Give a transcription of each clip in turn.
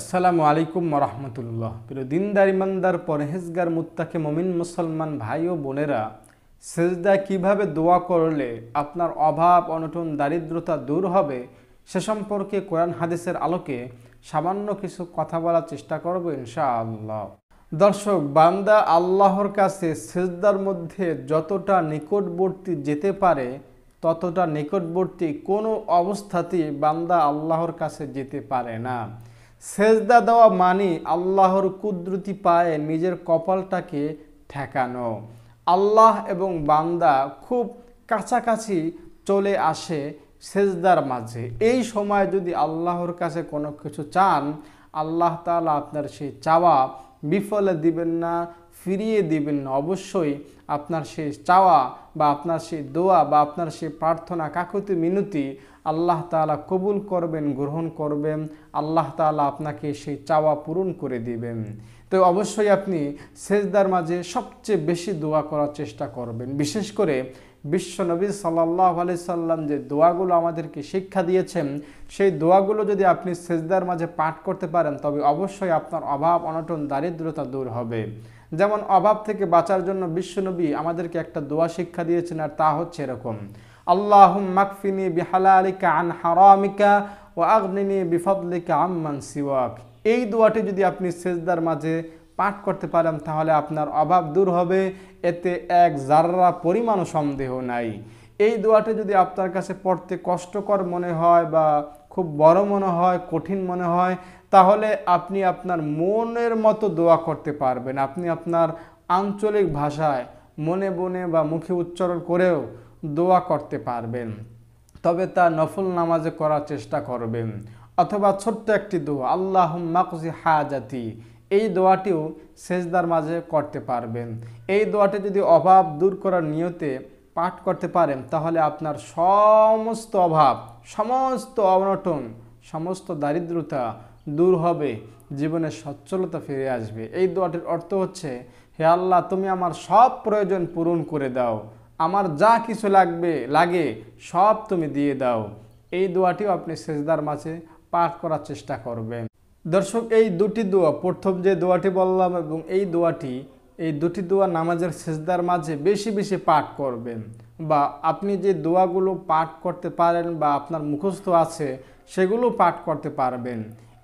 আসসালামু আলাইকুম রহমতুল্লাহ প্রিয় দিনদার ইমানদার পরহেজগার মুত্তাকে মমিন মুসলমান ভাই ও বোনেরা সেজদা কিভাবে দোয়া করলে আপনার অভাব অনটন দারিদ্রতা দূর হবে সে সম্পর্কে কোরআন হাদিসের আলোকে সামান্য কিছু কথা বলার চেষ্টা করব ইনশাআল্লাহ দর্শক বান্দা আল্লাহর কাছে সেজদার মধ্যে যতটা নিকটবর্তী যেতে পারে ততটা নিকটবর্তী কোনো অবস্থাতেই বান্দা আল্লাহর কাছে যেতে পারে না সেজদা দেওয়া মানে আল্লাহর কুদরতি পায়ে নিজের কপালটাকে ঠেকানো আল্লাহ এবং বান্দা খুব কাছাকাছি চলে আসে সেজদার মাঝে এই সময় যদি আল্লাহর কাছে কোনো কিছু চান আল্লাহ তালা আপনার সেই চাওয়া বিফলে দিবেন না ফিরিয়ে দিবেন না অবশ্যই আপনার সেই চাওয়া বা আপনার সেই দোয়া বা আপনার সেই প্রার্থনা কাকুতি মিনতি আল্লাহ তালা কবুল করবেন গ্রহণ করবেন আল্লাহ তালা আপনাকে সেই চাওয়া পূরণ করে দিবেন তো অবশ্যই আপনি সেজদার মাঝে সবচেয়ে বেশি দোয়া করার চেষ্টা করবেন বিশেষ করে বিশ্বনবী সাল্লাহ আলি সাল্লাম যে দোয়াগুলো আমাদেরকে শিক্ষা দিয়েছেন সেই দোয়াগুলো যদি আপনি সেজদার মাঝে পাঠ করতে পারেন তবে অবশ্যই আপনার অভাব অনটন দারিদ্রতা দূর হবে যেমন অভাব থেকে বাঁচার জন্য বিশ্বনবী আমাদেরকে একটা দোয়া শিক্ষা দিয়েছেন আর তা হচ্ছে এরকম আল্লাহুম মাকফিনি বিহালালিকা আন হারামিকা ও আগ্নিনী বিফদলিকা আমি এই দোয়াটি যদি আপনি সেজদার মাঝে পাঠ করতে পারেন তাহলে আপনার অভাব দূর হবে এতে এক জাররা পরিমাণও সন্দেহ নাই এই দোয়াটি যদি আপনার কাছে পড়তে কষ্টকর মনে হয় বা খুব বড় মনে হয় কঠিন মনে হয় তাহলে আপনি আপনার মনের মতো দোয়া করতে পারবেন আপনি আপনার আঞ্চলিক ভাষায় মনে বনে বা মুখে উচ্চারণ করেও দোয়া করতে পারবেন তবে তা নফল নামাজে করার চেষ্টা করবেন অথবা ছোট্ট একটি দোয়া আল্লাহ মাকজি হাজাতি এই দোয়াটিও সেজদার মাঝে করতে পারবেন এই দোয়াটি যদি অভাব দূর করার নিয়তে পাঠ করতে পারেন তাহলে আপনার সমস্ত অভাব সমস্ত অনটন সমস্ত দারিদ্রতা দূর হবে জীবনে সচ্ছলতা ফিরে আসবে এই দোয়াটির অর্থ হচ্ছে হে আল্লাহ তুমি আমার সব প্রয়োজন পূরণ করে দাও আমার যা কিছু লাগবে লাগে সব তুমি দিয়ে দাও এই দোয়াটিও আপনি সেজদার মাঝে পাঠ করার চেষ্টা করবেন দর্শক এই দুটি দোয়া প্রথম যে দোয়াটি বললাম এবং এই দোয়াটি এই দুটি দোয়া নামাজের সেজদার মাঝে বেশি বেশি পাঠ করবেন বা আপনি যে দোয়াগুলো পাঠ করতে পারেন বা আপনার মুখস্থ আছে সেগুলো পাঠ করতে পারবেন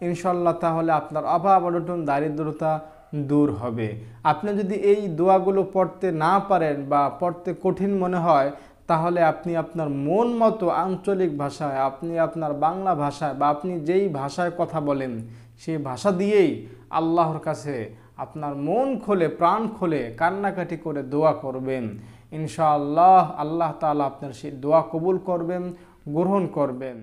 ইনশাল্লাহ তাহলে আপনার অভাব অনটন দারিদ্রতা দূর হবে আপনি যদি এই দোয়াগুলো পড়তে না পারেন বা পড়তে কঠিন মনে হয় তাহলে আপনি আপনার মন মতো আঞ্চলিক ভাষায় আপনি আপনার বাংলা ভাষায় বা আপনি যেই ভাষায় কথা বলেন সেই ভাষা দিয়েই আল্লাহর কাছে আপনার মন খোলে প্রাণ খোলে কান্নাকাটি করে দোয়া করবেন ইনশাআল্লাহ আল্লাহ তালা আপনার সেই দোয়া কবুল করবেন গ্রহণ করবেন